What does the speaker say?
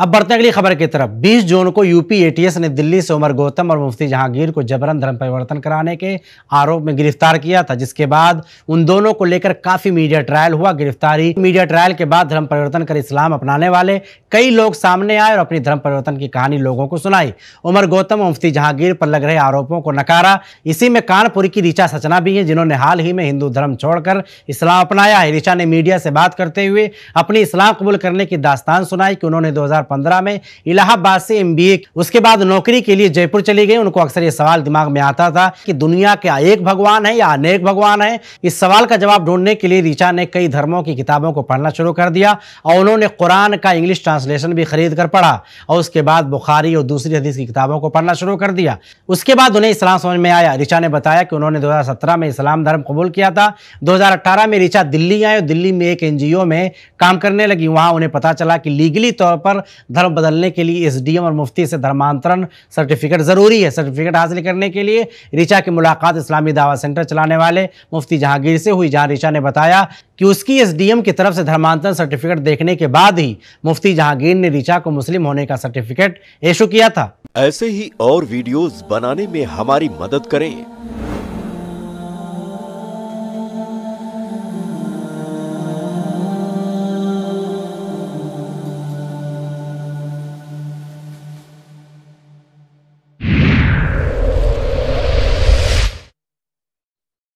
अब बढ़ते अगली खबर की तरफ 20 जून को यूपी एटीएस ने दिल्ली से उमर गौतम और मुफ्ती जहांगीर को जबरन धर्म परिवर्तन कराने के आरोप में गिरफ्तार किया था जिसके बाद उन दोनों को लेकर काफी मीडिया ट्रायल हुआ गिरफ्तारी मीडिया ट्रायल के बाद धर्म परिवर्तन कर इस्लाम अपनाने वाले कई लोग सामने आए और अपनी धर्म परिवर्तन की कहानी लोगों को सुनाई उमर गौतम और मुफ्ती जहांगीर पर लग रहे आरोपों को नकारा इसी में कानपुर की ऋचा सचना भी है जिन्होंने हाल ही में हिंदू धर्म छोड़कर इस्लाम अपनाया है ऋचा ने मीडिया से बात करते हुए अपनी इस्लाम कबूल करने की दास्तान सुनाई कि उन्होंने दो 2015 में इलाहाबाद से एम उसके बाद नौकरी के लिए जयपुर चली गई उनको अक्सर ये सवाल दिमाग में आता था कि दुनिया क्या एक भगवान है या अनेक भगवान है इस सवाल का जवाब ढूंढने के लिए ऋचा ने कई धर्मों की किताबों को पढ़ना शुरू कर दिया और उन्होंने कुरान का इंग्लिश ट्रांसलेशन भी खरीद कर पढ़ा और उसके बाद बुखारी और दूसरी हदीस की किताबों को पढ़ना शुरू कर दिया उसके बाद उन्हें इस्लाम समझ में आया ऋचा ने बताया कि उन्होंने दो में इस्लाम धर्म कबूल किया था दो में ऋचा दिल्ली आए और दिल्ली में एक एनजीओ में काम करने लगी वहाँ उन्हें पता चला कि लीगली तौर पर धर्म बदलने के लिए एसडीएम और मुफ्ती से धर्मांतरण सर्टिफिकेट ज़रूरी है सर्टिफिकेट हासिल करने के लिए ऋचा की मुलाकात इस्लामी दावा सेंटर चलाने वाले मुफ्ती जहांगीर से हुई जहाँ ऋचा ने बताया कि उसकी एसडीएम की तरफ से धर्मांतरण सर्टिफिकेट देखने के बाद ही मुफ्ती जहांगीर ने ऋचा को मुस्लिम होने का सर्टिफिकेट इशू किया था ऐसे ही और वीडियोस बनाने में हमारी मदद करें